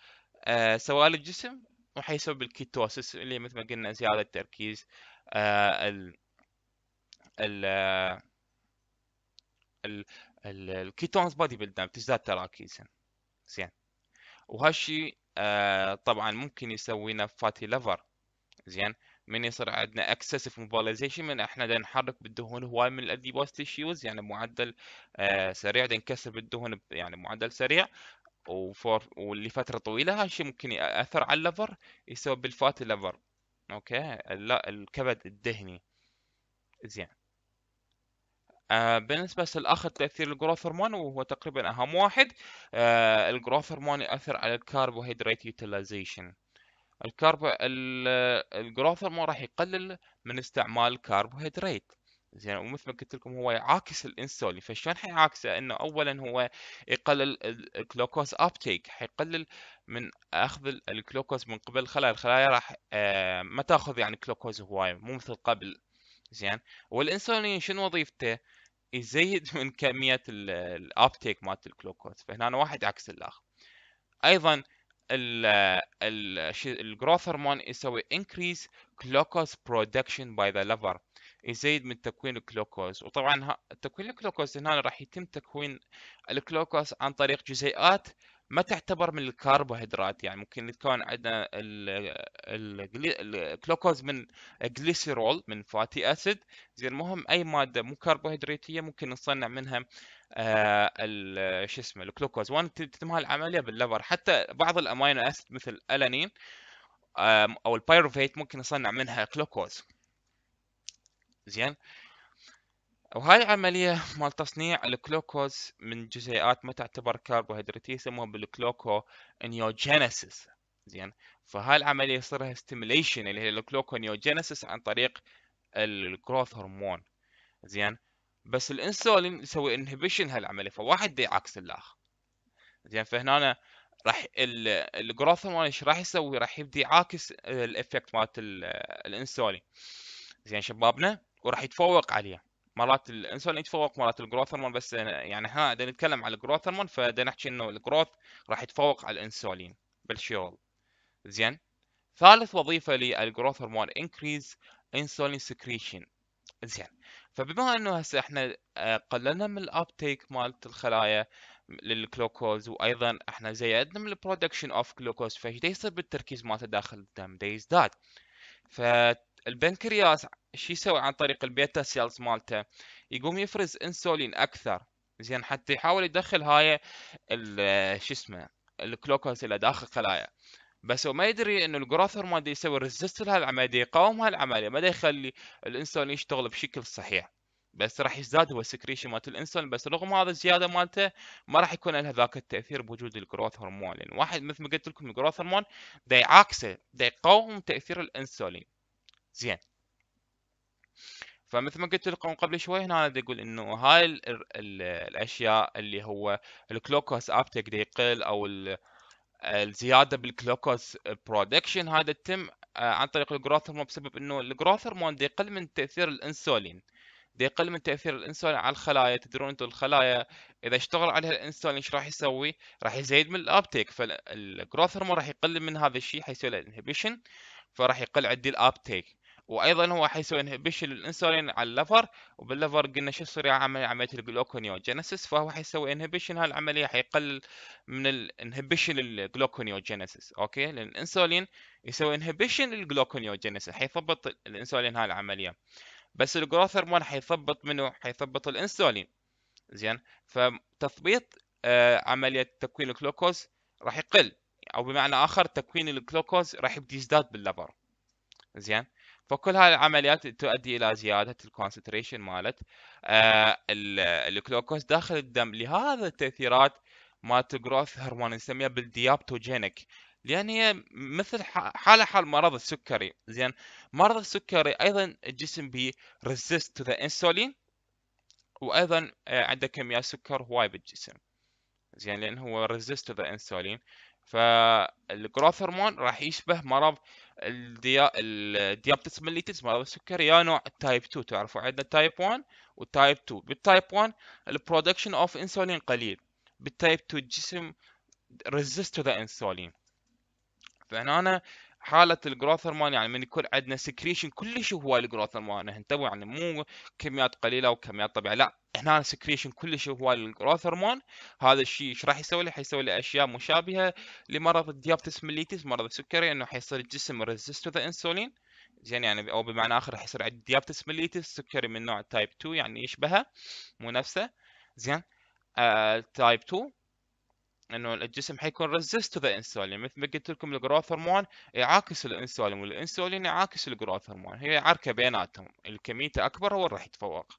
آه سوائل الجسم وحيسبب الكيتوسيس اللي مثل ما قلنا زياده تركيز آه ال, ال الكيتونز بودي يعني بيلدر بتزداد تراكيزا زين وهالشي آه طبعا ممكن يسوينا فاتي ليفر زين من يصير عندنا اكسسيف موبيلايزيشن من احنا دا نحرك بالدهون هواي من الاديبوس تيشوز يعني معدل آه سريع دا نكسر الدهون يعني معدل سريع وفور ولفتره طويله هالشي ممكن ياثر على الليفر يسبب الفاتي ليفر اوكي الكبد الدهني زين آه، بالنسبة للأخذ تأثير الجروث هرمون وهو تقريبا أهم واحد آه، الجروث هرمون يأثر على الكربوهيدرات يوتيلايزيشن الكرب الجروث هرمون راح يقلل من استعمال الكربوهيدرات زين يعني ومثل ما قلت لكم هو يعاكس الانسولين فشلون حيعاكسه انه اولا هو يقلل الجلوكوز ابتيك حيقلل من اخذ الجلوكوز من قبل الخلايا الخلايا راح آه، ما تاخذ يعني جلوكوز هوايه مو مثل قبل زين والانسولين شنو وظيفته يزيد من كميه الابتيك مالت الجلوكوز فهنا واحد عكس الاخر ايضا الجروث هرمون يسوي increase glucose production by the liver يزيد من تكوين الجلوكوز وطبعا تكوين الجلوكوز هنا راح يتم تكوين الجلوكوز عن طريق جزيئات ما تعتبر من الكربوهيدرات يعني ممكن تكون عندنا الجلوكوز من جليسيرول من فاتي اسيد زين المهم اي ماده مو كربوهيدراتيه ممكن نصنع منها آه، شو اسمه الجلوكوز وان تتم العمليه بالليفر حتى بعض الامينو اسيد مثل الالانين او البايروفيت ممكن نصنع منها جلوكوز زين وهاي العملية مال تصنيع الكلوكوز من جزيئات ما تعتبر كربوهيدرات يسموها بالكلوكو انيوجينيسيس زين فهاي العملية يصيرها ستيميليشن اللي هي الكلوكو انيوجينيسيس عن طريق الجروث هرمون زين بس الانسولين يسوي انهبيشن هالعملية فواحد دي عكس الاخر زين فهنا راح الجروث هرمون ايش راح يسوي راح يبدي عاكس الافكت مالت الانسولين زين شبابنا وراح يتفوق عليه مرات الانسولين يتفوق مرات الجروث هرمون بس يعني ها بدنا نتكلم على الجروث هرمون فبدنا نحكي انه الجروث راح يتفوق على الانسولين بالشغل زين ثالث وظيفه للجروث هرمون انكريز انسولين سكريشن زين فبما انه هسه احنا آه، قللنا من الابتيك مالت الخلايا للجلوكوز وايضا احنا زيدنا من البرودكشن اوف جلوكوز فايش يصير بالتركيز مالته داخل الدم دا يزداد فت البنكرياس شو يسوي عن طريق البيتا سيلز مالته يقوم يفرز انسولين اكثر زين حتى يحاول يدخل هاي شو اسمه الكلوكوز الى داخل الخلايا بس هو ما يدري انه الجروث هرمون دي يسوي ريزيست لهالعمليه يقاوم هالعمليه ما يخلي الانسولين يشتغل بشكل صحيح بس راح يزداد هو السكريشن مالت الانسولين بس رغم هذا الزياده مالته ما راح يكون لها ذاك التاثير بوجود الجروث هرمون لان واحد مثل ما قلت لكم الجروث هرمون دا يعاكسه دا يقاوم تاثير الانسولين زين فمثل ما قلت لكم قبل شوي هنا انا اقول انه هاي الـ الـ الـ الاشياء اللي هو الكلوكوس ابتك يقل او الزياده بالكلوكوس برودكشن هذا تتم آه، عن طريق الجروث هرمون بسبب انه الجروث هرمون يقل من تاثير الانسولين يقل من تاثير الانسولين على الخلايا تدرون انتم الخلايا اذا اشتغل عليها الانسولين ايش راح يسوي راح يزيد من الابتيك فالجروث هرمون راح يقل من هذا الشيء حيسوي له انهبيشن فراح يقل عندي الابتيك وايضا هو حيسوي انهبيشن للانسولين على الليفر وبالليفر قلنا شو يصير عمل عمليه الجلوكونيوجينيسيس فهو حيسوي انهبيشن هالعمليه حيقلل من الانهبيشن للجلوكونيوجينيسيس اوكي لان الانسولين يسوي انهبيشن للجلوكونيوجينيسيس حيثبط الانسولين هالعمليه بس الجروث هرمون حيثبط منه حيثبط الانسولين زين فتثبيط آه عمليه تكوين الجلوكوز راح يقل او بمعنى اخر تكوين الجلوكوز راح يبدي يزداد بالليفر زين فكل هاي العمليات تؤدي الى زياده الكونسنتريشن مالت آه، الجلوكوز داخل الدم لهذا التاثيرات مالت جروث هرمون نسميها بالديابتوجينيك لان هي يعني مثل حاله حال مرض السكري زين مرض السكري ايضا الجسم بي ريزيست تو ذا انسولين وايضا آه، عنده كمية سكر هواي بالجسم زين لان هو ريزيست تو ذا انسولين فالجروث هرمون راح يشبه مرض الديا... الديابتس مليتس مال السكر يا نوع تايب 2 تعرفوا عندنا تايب 1 والتايب 2 بالتايب 1 البرودكشن اوف انسولين قليل بالتايب 2 الجسم ريزيست تو ذا انسولين فهنا حاله الجروث هرمون يعني من يكون عندنا سكريشن كلش هو الجروث هرمون انتبهوا يعني مو كميات قليله وكميات طبيعيه لا هنا سكريشن كلش هو الجروث هرمون هذا الشيء ايش راح يسوي لي حيسوي لي اشياء مشابهه لمرض الديابتس ميليتس مرض السكري انه حيصير الجسم ريزيست ذا انسولين زين يعني او بمعنى اخر راح يصير عندي ديابتس ميليتس سكري من نوع تايب 2 يعني يشبهه مو نفسه زين تايب آه، 2 انه الجسم حيكون ريزيست ذا انسولين مثل ما قلت لكم الجروث هرمون يعاكس الانسولين والانسولين يعاكس الجروث هرمون هي عركه بيناتهم الكميته اكبر هو اللي راح يتفوق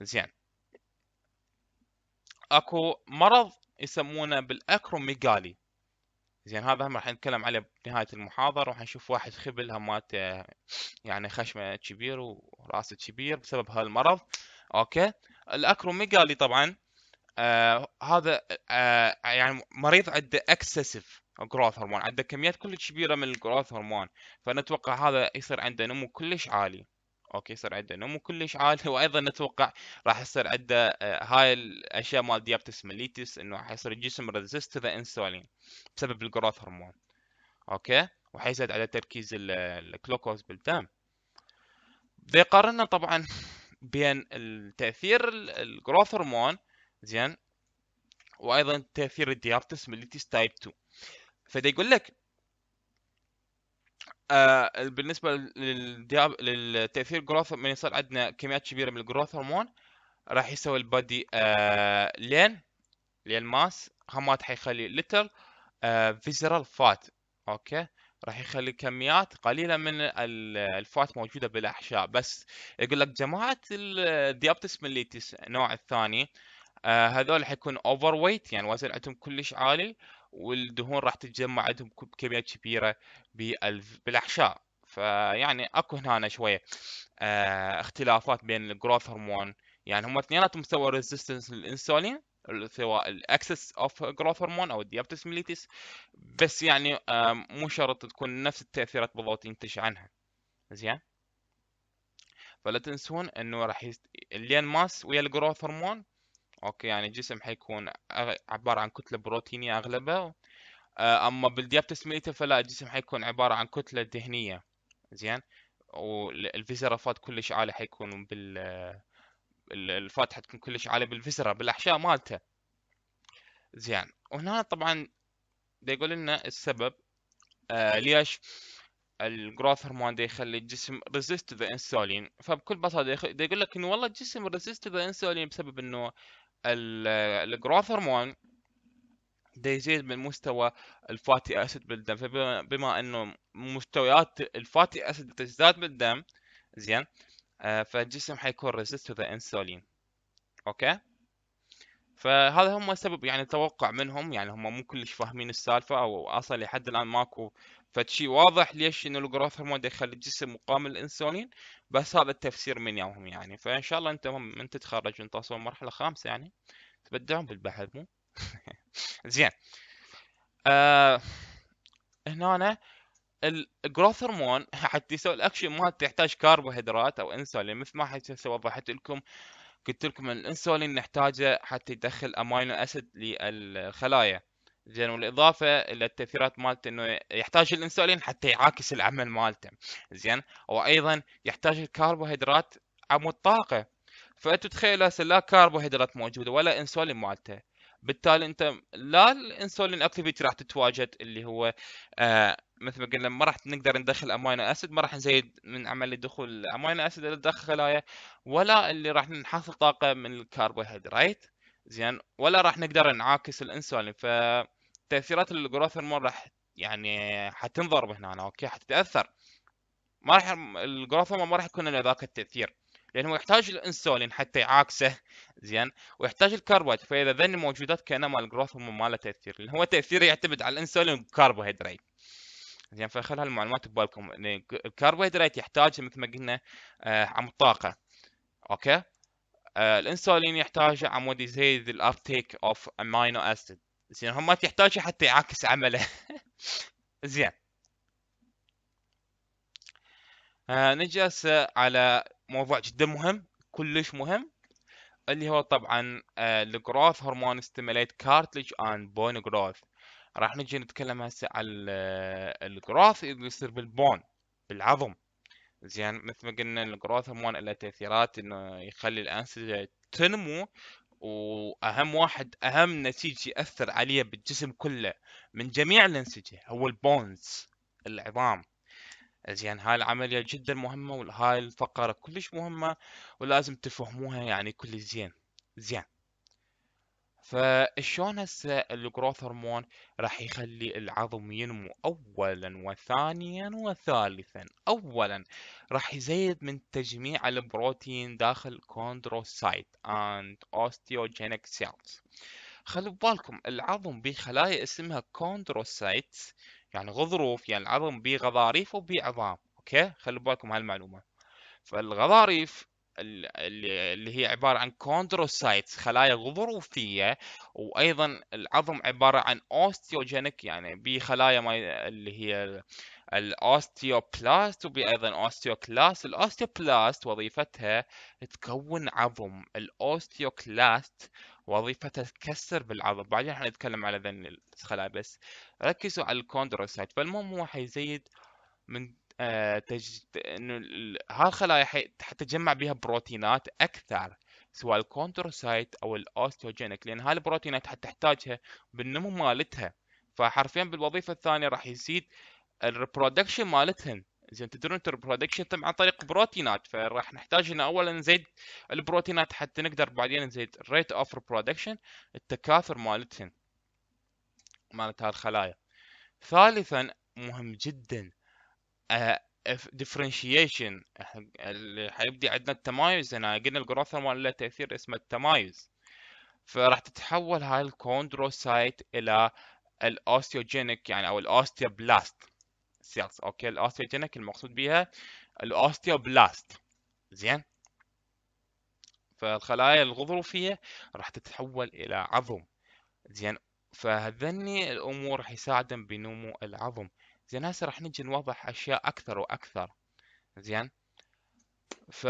زين اكو مرض يسمونه بالاكروميغالي زين هذا هم راح نتكلم عليه بنهايه المحاضره راح نشوف واحد خبل همات يعني خشمه كبير وراسه كبير بسبب هالمرض اوكي الاكروميغالي طبعا آه هذا آه يعني مريض عنده اكسسيف جروث هرمون عنده كميات كلش كبيره من الجروث هرمون فنتوقع هذا يصير عنده نمو كلش عالي اوكي يصير عنده نمو كلش عالي وايضا نتوقع راح يصير عنده آه، هاي الاشياء مال ديابتس ميليتس انه راح يصير الجسم ريزيست ذا انسولين بسبب الجروث هرمون اوكي وحيزيد على تركيز الجلوكوز بالدم ذي طبعا بين التاثير الجروث هرمون زين وايضا تاثير الديابتس مليتيس تايب 2 فدا يقول لك آه بالنسبه للدياب للتاثير جروث من يصير عندنا كميات كبيره من الجروث هرمون راح يسوي البادي آه لين للماس همات حيخلي لتر آه فيزرال فات اوكي راح يخلي كميات قليله من الفات موجوده بالاحشاء بس يقول لك جماعه الديابتس مليتيس النوع الثاني آه، هذول حيكون اوفر ويت يعني وزن عندهم كلش عالي والدهون راح تتجمع عندهم كميات كبيره بالاحشاء فيعني اكو هنا شويه آه اختلافات بين الجروث هرمون يعني هم اثنيناتهم مستوى ريزيستنس للانسولين سواء الاكسس اوف جروث هرمون او الديابتس ميليتس بس يعني آه مو شرط تكون نفس التاثيرات بالضبط ينتج عنها زين فلا تنسون انه راح يست... اللين ماس ويا الجروث هرمون اوكي يعني الجسم حيكون عبارة عن كتلة بروتينية اغلبها آه، اما بالديابتس ميتا فلا الجسم حيكون عبارة عن كتلة دهنية زين والفيزرا فات كلش عالي حيكون بال الفات حتكون كلش عالي بالفيزرا بالاحشاء مالته زين وهنا طبعا دا يقول لنا السبب آه ليش الجروث هرمون ده يخلي الجسم ريزيست ذا انسولين فبكل بساطه دا يقول لك انه والله الجسم ريزيست ذا انسولين بسبب انه الجروث هرمون ده يزيد من مستوى الفاتي اسيد بالدم فبما انه مستويات الفاتي اسيد تزداد بالدم زين آه، فالجسم حيكون ريزيست ذا انسولين اوكي فهذا هم سبب يعني توقع منهم يعني هم مو كلش فاهمين السالفه او اصلا لحد الان ماكو فشي واضح ليش انه الجروث هرمون يخلي الجسم مقاوم للانسولين بس هذا التفسير من يومهم يعني فان شاء الله انت من تتخرج وانت توصل مرحله خامسه يعني تبدعون بالبحث مو زين آه هنا الجروث هرمون حتى يسوي الاكشن ما تحتاج كربوهيدرات او انسولين مثل ما حتى وضحت لكم قلت لكم الانسولين نحتاجه حتى يدخل امينو اسيد للخلايا زين والاضافه الى التاثيرات مالته انه يحتاج الانسولين حتى يعاكس العمل مالته زين وايضا يحتاج الكربوهيدرات عمود طاقه فانت تخيل هسه لا كربوهيدرات موجوده ولا انسولين مالته بالتالي انت لا الانسولين اكتيفيتي راح تتواجد اللي هو آه مثل ما قلنا ما راح نقدر ندخل امينو اسيد ما راح نزيد من عمليه دخول امينو اسيد الى داخل خلايا ولا اللي راح نحصل طاقه من الكربوهيدرات زين ولا راح نقدر نعاكس الانسولين ف تاثيرات الجروث هرمون راح يعني حتنضرب هنا اوكي حتتاثر ما راح الجروث هرمون ما راح يكون له ذاك التاثير لانه يحتاج الانسولين حتى يعاكسه زين ويحتاج الكربوهيدرات فاذا ذني موجودات كانما الجروث هرمون ما له تاثير لان هو تاثيره يعتمد على الانسولين والكربوهيدرات زين فخل هالمعلومات ببالكم يعني الكربوهيدرات يحتاج مثل ما قلنا آه، عمود طاقه اوكي آه، الانسولين يحتاج عمود يزيد الابتيك اوف امينو اسيد زين هم ما تحتاجه حتى يعكس عمله زين آه نجي على موضوع جدا مهم كلش مهم اللي هو طبعا الجروث هرمون ستيميليت كارتليج اند بون جروث راح نجي نتكلم هسه على الجروث آه، اللي يصير بالبون بالعظم زين مثل ما قلنا الجروث هرمون له تاثيرات انه يخلي الانسجه تنمو واهم واحد اهم نسيج ياثر عليه بالجسم كله من جميع الانسجه هو البونز العظام زين هاي العمليه جدا مهمه وهاي الفقره كلش مهمه ولازم تفهموها يعني كل زين زين فشلون هسه الجروث هرمون راح يخلي العظم ينمو اولا وثانيا وثالثا اولا راح يزيد من تجميع البروتين داخل كوندروسايت اند اوستيوجينيك سيلز خلوا بالكم العظم بخلايا اسمها كوندروسايت يعني غضروف يعني العظم بغضاريف وبعظام اوكي خلوا بالكم هالمعلومه فالغضاريف اللي هي عبارة عن كوندروسايت خلايا غضروفية وأيضا العظم عبارة عن أوستيوجينيك يعني بخلايا ما اللي هي الاوستيوبلاست وبي ايضا اوستيوكلاست الاوستيوبلاست وظيفتها تكون عظم الاوستيوكلاست وظيفتها تكسر بالعظم بعدين حنتكلم على ذن الخلايا بس ركزوا على الكوندروسايت فالمهم هو حيزيد من آه، تجد انه هالخلايا حتتجمع بها بروتينات اكثر سواء الكونتروسايت او الاوستوجينيك لان هاي البروتينات حتحتاجها بالنمو مالتها فحرفيا بالوظيفه الثانيه راح يزيد الريبرودكشن مالتهن زين تدرون انت تم عن طريق بروتينات فراح نحتاج ان اولا نزيد البروتينات حتى نقدر بعدين نزيد ريت اوف ريبرودكشن التكاثر مالتهن مالت هالخلايا ثالثا مهم جدا ديفرنشيشن آه، اللي حيبدي عندنا التمايز هنا قلنا الجروث مال له تاثير اسمه التمايز فراح تتحول هاي الكوندروسايت الى الاوستيوجينيك يعني او الاوستيوبلاست سيلز اوكي الاوستيوجينيك المقصود بها الاوستيوبلاست زين فالخلايا الغضروفيه راح تتحول الى عظم زين فهذني الامور راح يساعدن بنمو العظم زين هسه راح نجي نوضح اشياء اكثر واكثر زين ف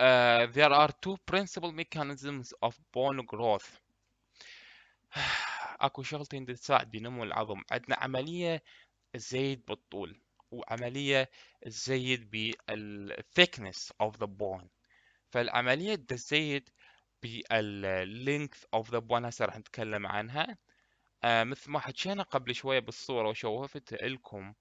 Uh, there are two principal mechanisms of bone growth اكو شغلتين تساعد بنمو العظم عندنا عملية الزيد بالطول وعملية الزيد بالثيكنس thickness of the bone فالعملية تزيد بال length of the bone هسه راح نتكلم عنها آه مثل ما حكينا قبل شوية بالصورة وشوفت لكم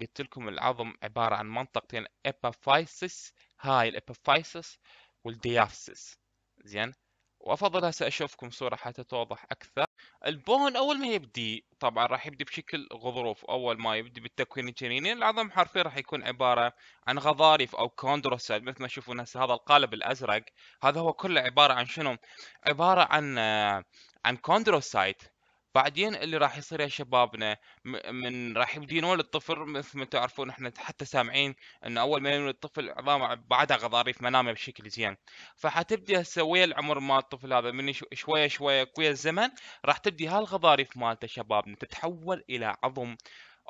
قلت لكم العظم عبارة عن منطقتين ابافايسس هاي الابافايسس والديافسس زين وافضل هسه اشوفكم صورة حتى توضح اكثر البون اول ما يبدي طبعا راح يبدي بشكل غضروف اول ما يبدي بالتكوين الجنيني العظم حرفيا راح يكون عبارة عن غضاريف او كوندروسيل مثل ما تشوفون هسه هذا القالب الازرق هذا هو كله عبارة عن شنو عبارة عن آه، عن كوندروسايت بعدين اللي راح يصير يا شبابنا من راح يبدين ينول الطفل مثل ما تعرفون احنا حتى سامعين انه اول ما ينول الطفل عظامه بعدها غضاريف منامه بشكل زين فحتبدي هسه ويا العمر مال الطفل هذا من شويه شويه ويا الزمن راح تبدي هالغضاريف مالته شبابنا تتحول الى عظم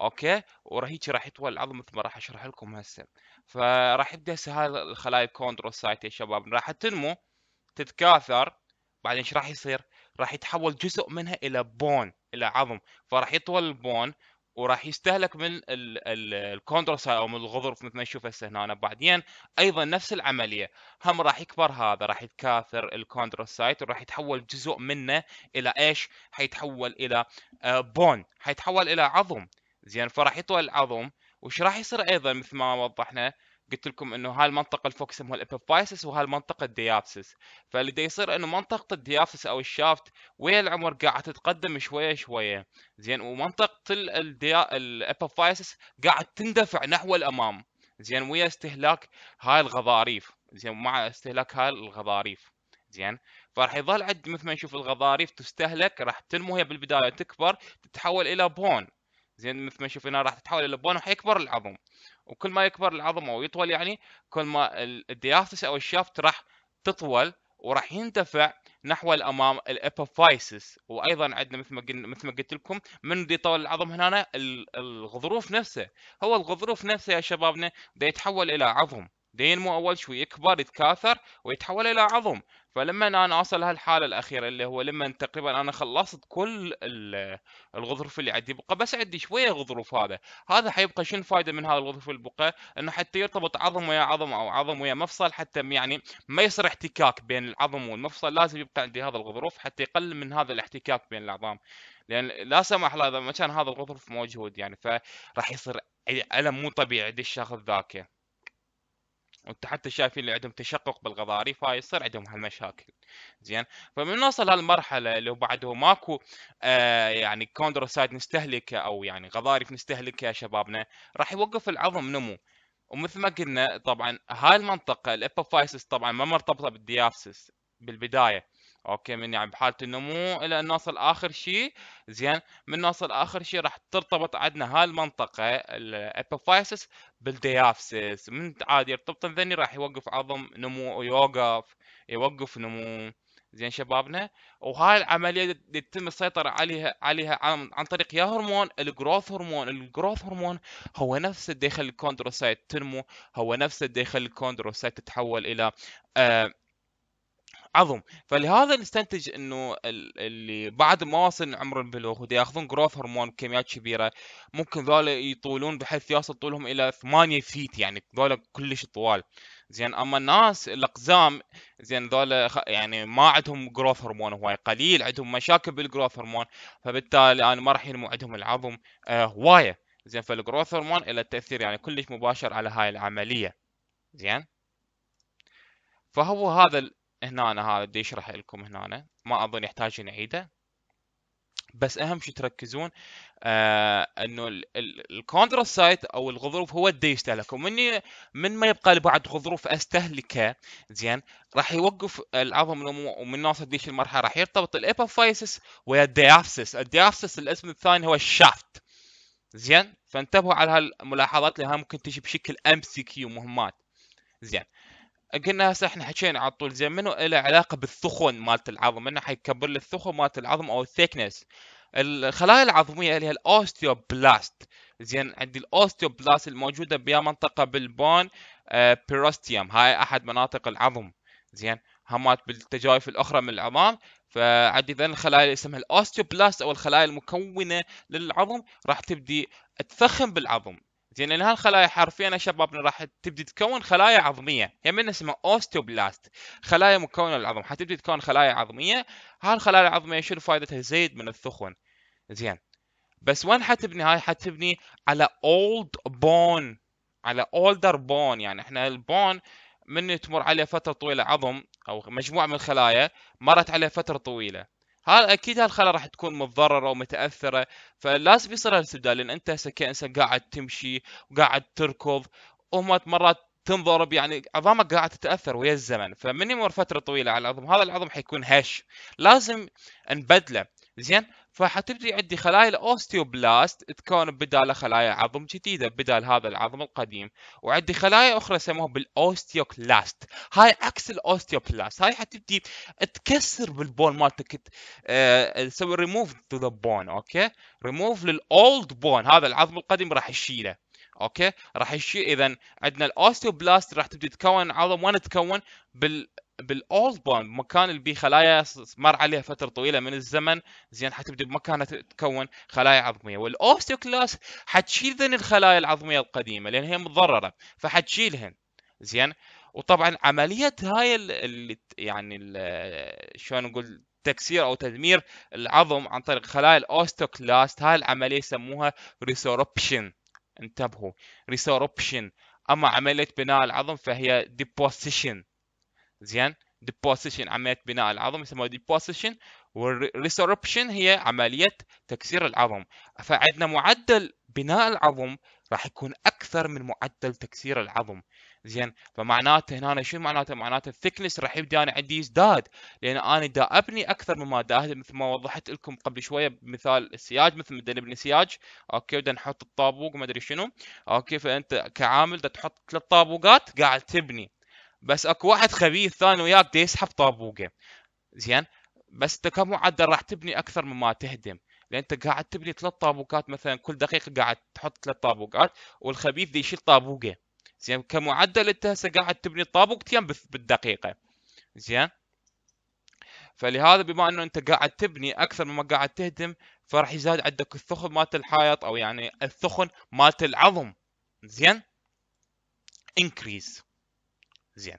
اوكي وهيك راح يطول العظم مثل ما راح اشرح لكم هسه فراح يبدا هسه هاي الخلايا الكوندروسايت يا شباب راح تنمو تتكاثر بعدين ايش راح يصير؟ راح يتحول جزء منها الى بون الى عظم فراح يطول البون وراح يستهلك من الكوندروس او من الغضروف مثل ما نشوف هسه هنا بعدين ايضا نفس العمليه هم راح يكبر هذا راح يتكاثر الكوندروسايت وراح يتحول جزء منه الى ايش؟ حيتحول الى بون آه، حيتحول الى عظم زين فراح يطول العظم وش راح يصير ايضا مثل ما وضحنا قلت لكم انه هاي المنطقه الفوق اسمها الابيفايسس وهاي المنطقه الديابسس فاللي دا يصير انه منطقه الديابسس او الشافت ويا العمر قاعده تتقدم شويه شويه زين ومنطقه الابيفايسس قاعد تندفع نحو الامام زين ويا استهلاك هاي الغضاريف زين مع استهلاك هاي الغضاريف زين فراح يظل عند مثل ما نشوف الغضاريف تستهلك راح تنمو هي بالبدايه تكبر تتحول الى بون زين مثل ما نشوف هنا راح تتحول الى بون وحيكبر العظم وكل ما يكبر العظم او يطول يعني كل ما الديافس او الشافت راح تطول وراح يندفع نحو الامام الابوفايسس وايضا عندنا مثل ما قلنا مثل ما قلت لكم من دي طول العظم هنا الغضروف نفسه هو الغضروف نفسه يا شبابنا بيتحول الى عظم دينمو اول شوي يكبر يتكاثر ويتحول الى عظم فلما انا اصل هالحاله الاخيره اللي هو لما تقريبا انا خلصت كل الغضروف اللي عندي بقى بس عندي شويه غضروف هذا هذا حيبقى شنو الفائده من هذا الغضروف البقى انه حتى يرتبط عظم ويا عظم او عظم ويا مفصل حتى يعني ما يصير احتكاك بين العظم والمفصل لازم يبقى عندي هذا الغضروف حتى يقلل من هذا الاحتكاك بين العظام لان لا سمح الله اذا ما كان هذا الغضروف موجود يعني فراح يصير الم مو طبيعي عند الشخص ذاك وانت حتى شايفين اللي عندهم تشقق بالغضاري فيصير عندهم هالمشاكل زين فمن نوصل هالمرحله اللي بعده ماكو آه يعني كوندروسايد نستهلكه او يعني غضاريف نستهلكه يا شبابنا راح يوقف العظم نمو ومثل ما قلنا طبعا هاي المنطقه الابوفايسس طبعا ما مرتبطه بالديافسس بالبدايه اوكي من يعني بحاله النمو الى ان نوصل اخر شيء زين من نوصل اخر شيء راح ترتبط عندنا هاي المنطقه الابوفايسس بالديافسس من عادي يرتبط الذني راح يوقف عظم نمو يوقف يوقف نمو زين شبابنا وهاي العمليه يتم السيطره عليها عليها عن, طريق يا هرمون الجروث هرمون الجروث هرمون هو نفسه اللي يخلي الكوندروسايت تنمو هو نفسه اللي يخلي الكوندروسايت تتحول الى آه عظم فلهذا نستنتج انه اللي بعد ما وصل عمر البلوغ ودي ياخذون جروث هرمون بكميات كبيره ممكن ذولا يطولون بحيث يصل طولهم الى 8 فيت يعني ذولا كلش طوال زين اما الناس الاقزام زين ذولا يعني ما عندهم جروث هرمون هواي قليل عندهم مشاكل بالجروث هرمون فبالتالي انا ما راح ينمو عندهم العظم آه، هوايه زين فالجروث هرمون له تاثير يعني كلش مباشر على هاي العمليه زين فهو هذا هنا أنا هذا بدي اشرح لكم هنا أنا. ما اظن يحتاج نعيده بس اهم شيء تركزون آه انه الكونتراست سايت او الغضروف هو اللي يستهلك ومن من ما يبقى لي بعد غضروف استهلكه زين راح يوقف العظم النمو ومن ناصر ديش المرحله راح يرتبط الابوفايسس ويا الديافسس الديافسس الاسم الثاني هو الشافت زين فانتبهوا على هالملاحظات لانها ممكن تجي بشكل ام سي كيو مهمات زين قلنا هسه احنا حكينا على طول زين منو له علاقه بالثخن مالت العظم انه حيكبر لي الثخن مالت العظم او الثيكنس الخلايا العظميه اللي هي الاوستيوبلاست زين عندي الاوستيوبلاست الموجوده بيا منطقه بالبون آه بيروستيوم هاي احد مناطق العظم زين همات بالتجايف الاخرى من العظام فعندي ذن الخلايا اللي اسمها الاوستيوبلاست او الخلايا المكونه للعظم راح تبدي تثخن بالعظم زين لان يعني هالخلايا حرفيا يا شباب راح تبدي تكون خلايا عظميه هي يعني من اسمها اوستيوبلاست خلايا مكونه للعظم حتبدي تكون خلايا عظميه هالخلايا العظميه شنو فائدتها زيد من الثخن زين بس وين حتبني هاي حتبني على اولد بون على اولدر بون يعني احنا البون من تمر عليه فتره طويله عظم او مجموعه من الخلايا مرت عليه فتره طويله هذا اكيد هالخلايا راح تكون متضرره ومتاثره فلازم يصير الاستبدال لان انت هسه كانسان قاعد تمشي وقاعد تركض وهم مرات تنضرب يعني عظامك قاعد تتاثر ويا الزمن فمن يمر فتره طويله على العظم هذا العظم حيكون هش لازم نبدله زين فحتبدي عندي خلايا الاوستيوبلاست تكون بداله خلايا عظم جديده بدال هذا العظم القديم وعندي خلايا اخرى يسموها بالاوستيوكلاست هاي عكس الاوستيوبلاست هاي حتبدي تكسر بالبون مالتك آه، تسوي ريموف تو ذا بون اوكي ريموف للاولد بون هذا العظم القديم راح يشيله اوكي راح يشيل اذا عندنا الاوستيوبلاست راح تبدي تكون عظم وين تكون بال بالاوزبون مكان اللي خلايا مر عليها فتره طويله من الزمن زين حتبدا بمكانها تتكون خلايا عظميه والاوستيوكلاس حتشيل ذن الخلايا العظميه القديمه لان هي متضرره فحتشيلهن زين وطبعا عمليه هاي اللي يعني شلون نقول تكسير او تدمير العظم عن طريق خلايا الاوستوكلاست هاي العمليه يسموها ريسوربشن انتبهوا ريسوربشن اما عمليه بناء العظم فهي ديبوزيشن زين ديبوزيشن عمليه بناء العظم يسموها ديبوزيشن والريسوربشن هي عمليه تكسير العظم فعندنا معدل بناء العظم راح يكون اكثر من معدل تكسير العظم زين فمعناته هنا شو معناته معناته الثكنس راح يبدا انا عندي يزداد لان انا دا ابني اكثر مما دا مثل ما وضحت لكم قبل شويه بمثال السياج مثل ما نبني سياج اوكي بدنا نحط الطابوق ما ادري شنو اوكي فانت كعامل دا تحط ثلاث طابوقات قاعد تبني بس اكو واحد خبيث ثاني وياك دي يسحب طابوقه زين بس انت كمعدل راح تبني اكثر مما تهدم لان انت قاعد تبني ثلاث طابوقات مثلا كل دقيقه قاعد تحط ثلاث طابوقات والخبيث دي يشيل طابوقه زين كمعدل انت هسه قاعد تبني طابوقتين بالدقيقه زين فلهذا بما انه انت قاعد تبني اكثر مما قاعد تهدم فراح يزاد عندك الثخن مالت الحائط او يعني الثخن مالت العظم زين increase زين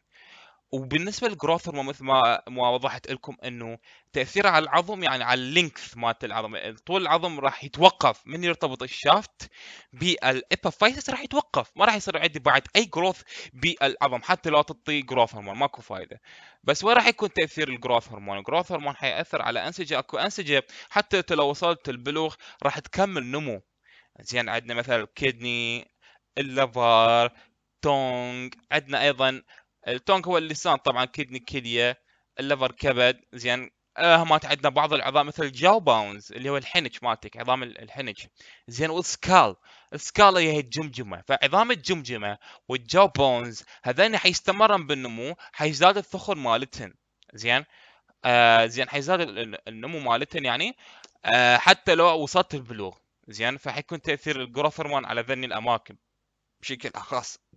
وبالنسبه للجروث هرمون مثل ما ما وضحت لكم انه تاثيره على العظم يعني على اللينكث مالت العظم طول العظم راح يتوقف من يرتبط الشافت بالابافايسس راح يتوقف ما راح يصير عندي بعد اي جروث بالعظم حتى لو تعطي جروث هرمون ماكو فايده بس وين راح يكون تاثير الجروث هرمون الجروث هرمون حياثر على انسجه اكو انسجه حتى لو وصلت البلوغ راح تكمل نمو زين عندنا مثلا كيدني الليفر تونج عندنا ايضا التونك هو اللسان طبعا كدني كليه الليفر كبد زين آه، ما عندنا بعض العظام مثل الجاو باونز اللي هو الحنج مالتك عظام الحنج زين والسكال السكال هي الجمجمه فعظام الجمجمه والجاو باونز هذين حيستمرن بالنمو حيزداد الثخن مالتهن زين آه زين حيزداد النمو مالتهن يعني آه حتى لو وصلت البلوغ زين فحيكون تاثير الجروث هرمون على ذني الاماكن بشكل خاص